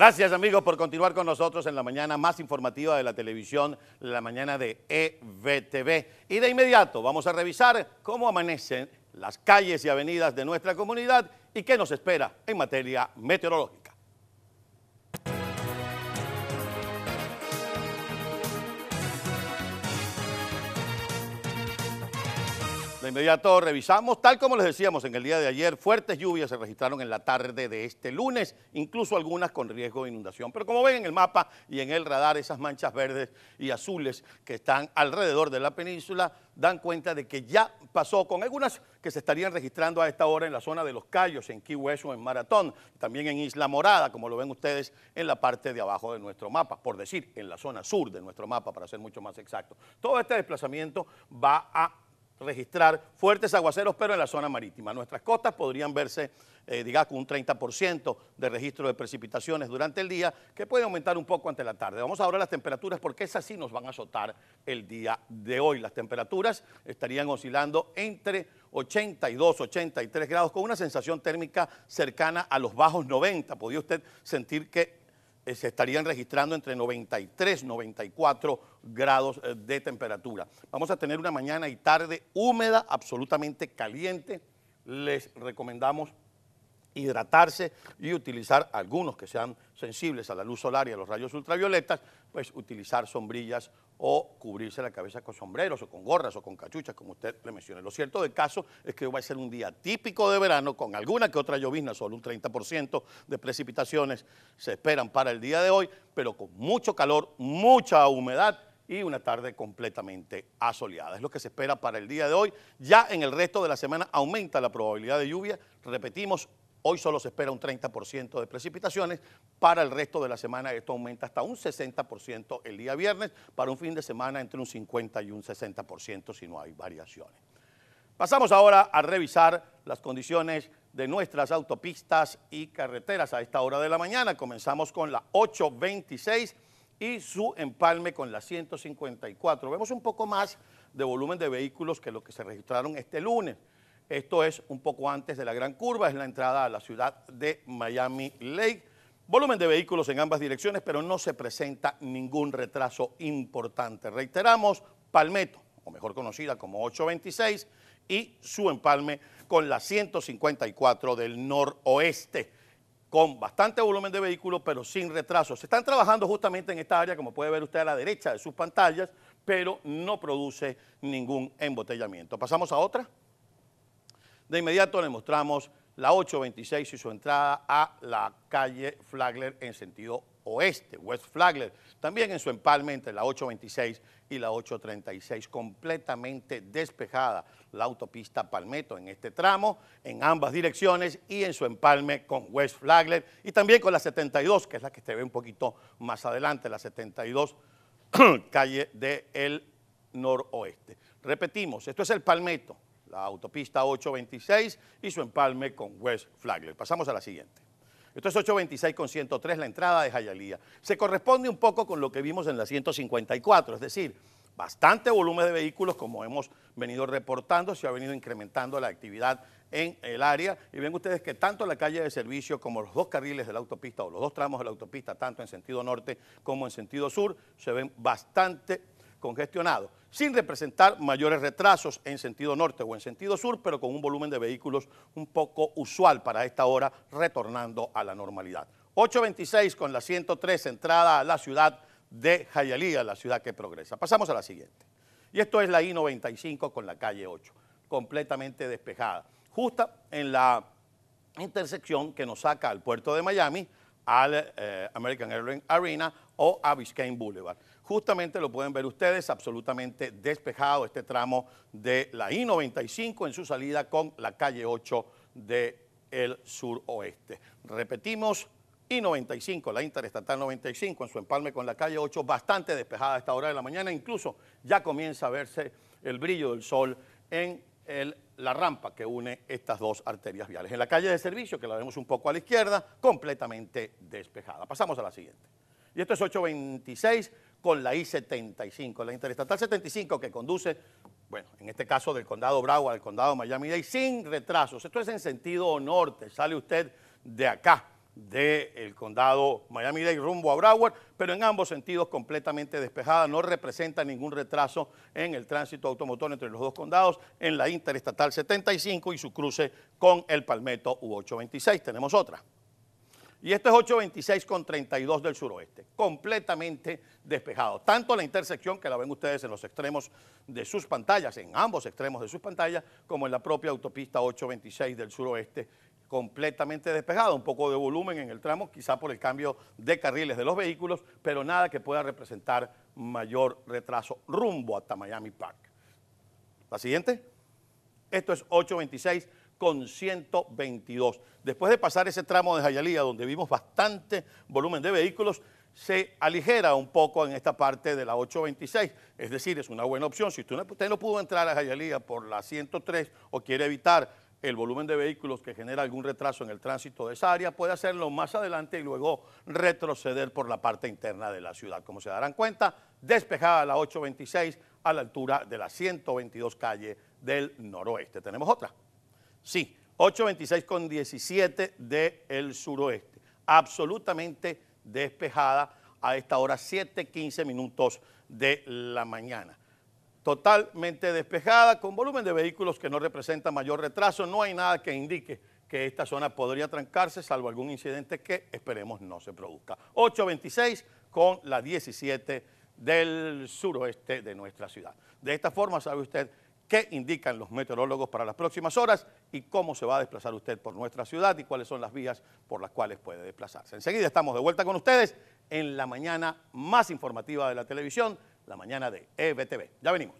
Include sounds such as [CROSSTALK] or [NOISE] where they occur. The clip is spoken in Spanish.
Gracias amigos por continuar con nosotros en la mañana más informativa de la televisión, la mañana de EVTV Y de inmediato vamos a revisar cómo amanecen las calles y avenidas de nuestra comunidad y qué nos espera en materia meteorológica. inmediato revisamos, tal como les decíamos en el día de ayer, fuertes lluvias se registraron en la tarde de este lunes, incluso algunas con riesgo de inundación. Pero como ven en el mapa y en el radar, esas manchas verdes y azules que están alrededor de la península dan cuenta de que ya pasó con algunas que se estarían registrando a esta hora en la zona de Los Cayos, en Key West o en Maratón, también en Isla Morada, como lo ven ustedes en la parte de abajo de nuestro mapa, por decir, en la zona sur de nuestro mapa, para ser mucho más exacto. Todo este desplazamiento va a registrar fuertes aguaceros, pero en la zona marítima. Nuestras costas podrían verse, eh, digamos, con un 30% de registro de precipitaciones durante el día, que puede aumentar un poco ante la tarde. Vamos ahora a las temperaturas, porque esas sí nos van a azotar el día de hoy. Las temperaturas estarían oscilando entre 82, 83 grados, con una sensación térmica cercana a los bajos 90. podría usted sentir que eh, se estarían registrando entre 93 y 94 grados eh, de temperatura. Vamos a tener una mañana y tarde húmeda, absolutamente caliente. Les recomendamos hidratarse y utilizar algunos que sean sensibles a la luz solar y a los rayos ultravioletas, pues utilizar sombrillas o cubrirse la cabeza con sombreros o con gorras o con cachuchas, como usted le menciona. Lo cierto del caso es que va a ser un día típico de verano, con alguna que otra llovizna, solo un 30% de precipitaciones se esperan para el día de hoy, pero con mucho calor, mucha humedad y una tarde completamente asoleada. Es lo que se espera para el día de hoy. Ya en el resto de la semana aumenta la probabilidad de lluvia. Repetimos, Hoy solo se espera un 30% de precipitaciones, para el resto de la semana esto aumenta hasta un 60% el día viernes, para un fin de semana entre un 50 y un 60% si no hay variaciones. Pasamos ahora a revisar las condiciones de nuestras autopistas y carreteras a esta hora de la mañana. Comenzamos con la 826 y su empalme con la 154. Vemos un poco más de volumen de vehículos que lo que se registraron este lunes. Esto es un poco antes de la gran curva, es la entrada a la ciudad de Miami Lake. Volumen de vehículos en ambas direcciones, pero no se presenta ningún retraso importante. Reiteramos, Palmetto, o mejor conocida como 826, y su empalme con la 154 del noroeste, con bastante volumen de vehículos, pero sin retraso. Se están trabajando justamente en esta área, como puede ver usted a la derecha de sus pantallas, pero no produce ningún embotellamiento. Pasamos a otra. De inmediato le mostramos la 826 y su entrada a la calle Flagler en sentido oeste, West Flagler. También en su empalme entre la 826 y la 836, completamente despejada la autopista Palmetto en este tramo, en ambas direcciones y en su empalme con West Flagler y también con la 72, que es la que se ve un poquito más adelante, la 72, [CLEARS THROAT] calle del el noroeste. Repetimos, esto es el Palmetto, la autopista 826 y su empalme con West Flagler. Pasamos a la siguiente. Esto es 826 con 103, la entrada de Jayalía. Se corresponde un poco con lo que vimos en la 154, es decir, bastante volumen de vehículos como hemos venido reportando, se ha venido incrementando la actividad en el área y ven ustedes que tanto la calle de servicio como los dos carriles de la autopista o los dos tramos de la autopista, tanto en sentido norte como en sentido sur, se ven bastante congestionados sin representar mayores retrasos en sentido norte o en sentido sur, pero con un volumen de vehículos un poco usual para esta hora, retornando a la normalidad. 8.26 con la 103, entrada a la ciudad de Jayalía, la ciudad que progresa. Pasamos a la siguiente. Y esto es la I-95 con la calle 8, completamente despejada, justa en la intersección que nos saca al puerto de Miami, al eh, American Airlines Arena o a Biscayne Boulevard. Justamente lo pueden ver ustedes absolutamente despejado este tramo de la I-95 en su salida con la calle 8 del sur suroeste. Repetimos, I-95, la Interestatal 95 en su empalme con la calle 8, bastante despejada a esta hora de la mañana, incluso ya comienza a verse el brillo del sol en la rampa que une estas dos arterias viales. En la calle de servicio, que la vemos un poco a la izquierda, completamente despejada. Pasamos a la siguiente. Y esto es 826 con la I-75, la Interestatal 75 que conduce, bueno, en este caso del Condado Broward al Condado Miami-Dade, sin retrasos. Esto es en sentido norte, sale usted de acá, del condado Miami-Dade rumbo a Broward, pero en ambos sentidos completamente despejada, no representa ningún retraso en el tránsito automotor entre los dos condados, en la Interestatal 75 y su cruce con el Palmetto U826. Tenemos otra. Y esto es 826 con 32 del suroeste, completamente despejado. Tanto la intersección que la ven ustedes en los extremos de sus pantallas, en ambos extremos de sus pantallas, como en la propia autopista 826 del suroeste, completamente despejado. un poco de volumen en el tramo, quizá por el cambio de carriles de los vehículos, pero nada que pueda representar mayor retraso rumbo hasta Miami Park. La siguiente. Esto es 826 con 122. Después de pasar ese tramo de Jayalía, donde vimos bastante volumen de vehículos, se aligera un poco en esta parte de la 826. Es decir, es una buena opción. Si usted no, pudo entrar a Jayalía por la 103 o quiere evitar el volumen de vehículos que genera algún retraso en el tránsito de esa área, puede hacerlo más adelante y luego retroceder por la parte interna de la ciudad. Como se darán cuenta, despejada la 826 a la altura de la 122 calle del noroeste. Tenemos otra. Sí, 826 con 17 del suroeste. Absolutamente despejada a esta hora, 7.15 minutos de la mañana. Totalmente despejada, con volumen de vehículos que no representa mayor retraso. No hay nada que indique que esta zona podría trancarse, salvo algún incidente que esperemos no se produzca. 826 con la 17 del suroeste de nuestra ciudad. De esta forma, sabe usted, qué indican los meteorólogos para las próximas horas y cómo se va a desplazar usted por nuestra ciudad y cuáles son las vías por las cuales puede desplazarse. Enseguida estamos de vuelta con ustedes en la mañana más informativa de la televisión, la mañana de EBTV. Ya venimos.